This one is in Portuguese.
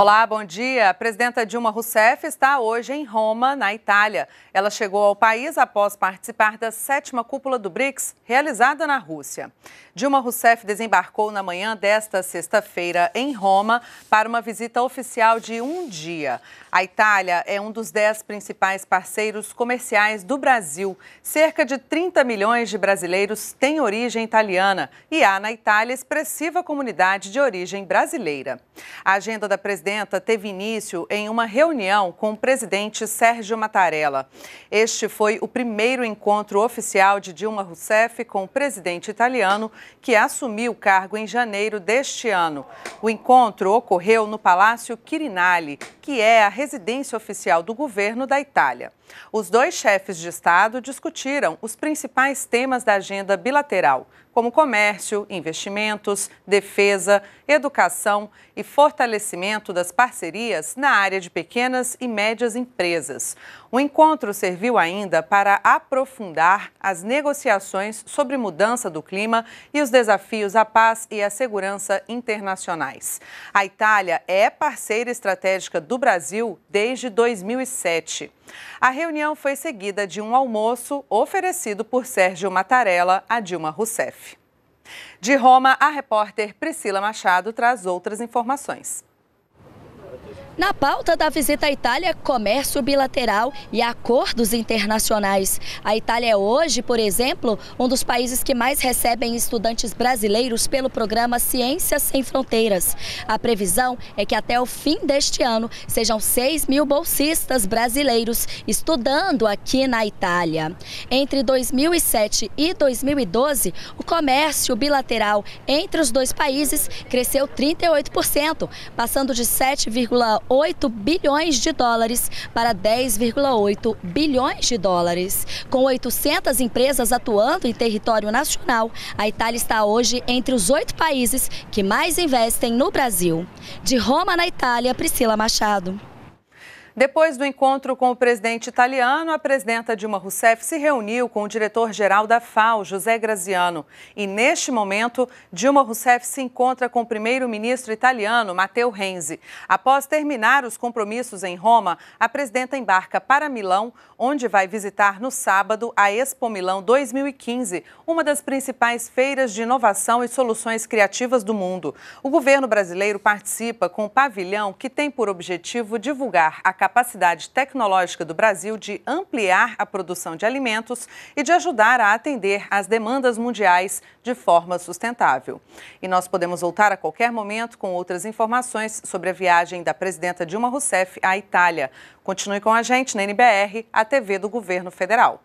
Olá, bom dia. A presidenta Dilma Rousseff está hoje em Roma, na Itália. Ela chegou ao país após participar da sétima cúpula do BRICS, realizada na Rússia. Dilma Rousseff desembarcou na manhã desta sexta-feira em Roma para uma visita oficial de um dia. A Itália é um dos dez principais parceiros comerciais do Brasil. Cerca de 30 milhões de brasileiros têm origem italiana e há na Itália expressiva comunidade de origem brasileira. A agenda da presidenta teve início em uma reunião com o presidente Sérgio Mattarella. Este foi o primeiro encontro oficial de Dilma Rousseff com o presidente italiano que assumiu o cargo em janeiro deste ano. O encontro ocorreu no Palácio Quirinale, que é a residência oficial do governo da Itália. Os dois chefes de Estado discutiram os principais temas da agenda bilateral, como comércio, investimentos, defesa, educação e fortalecimento das parcerias na área de pequenas e médias empresas. O encontro serviu ainda para aprofundar as negociações sobre mudança do clima e os desafios à paz e à segurança internacionais. A Itália é parceira estratégica do Brasil desde 2007. A reunião foi seguida de um almoço oferecido por Sérgio Mattarella a Dilma Rousseff. De Roma, a repórter Priscila Machado traz outras informações. Na pauta da visita à Itália, comércio bilateral e acordos internacionais. A Itália é hoje, por exemplo, um dos países que mais recebem estudantes brasileiros pelo programa Ciências Sem Fronteiras. A previsão é que até o fim deste ano sejam 6 mil bolsistas brasileiros estudando aqui na Itália. Entre 2007 e 2012, o comércio bilateral entre os dois países cresceu 38%, passando de 7,1 8 bilhões de dólares para 10,8 bilhões de dólares. Com 800 empresas atuando em território nacional, a Itália está hoje entre os oito países que mais investem no Brasil. De Roma, na Itália, Priscila Machado. Depois do encontro com o presidente italiano, a presidenta Dilma Rousseff se reuniu com o diretor-geral da FAO, José Graziano. E neste momento, Dilma Rousseff se encontra com o primeiro-ministro italiano, Matteo Renzi. Após terminar os compromissos em Roma, a presidenta embarca para Milão, onde vai visitar no sábado a Expo Milão 2015, uma das principais feiras de inovação e soluções criativas do mundo. O governo brasileiro participa com o um pavilhão que tem por objetivo divulgar a capacidade capacidade tecnológica do Brasil de ampliar a produção de alimentos e de ajudar a atender às demandas mundiais de forma sustentável. E nós podemos voltar a qualquer momento com outras informações sobre a viagem da presidenta Dilma Rousseff à Itália. Continue com a gente na NBR, a TV do Governo Federal.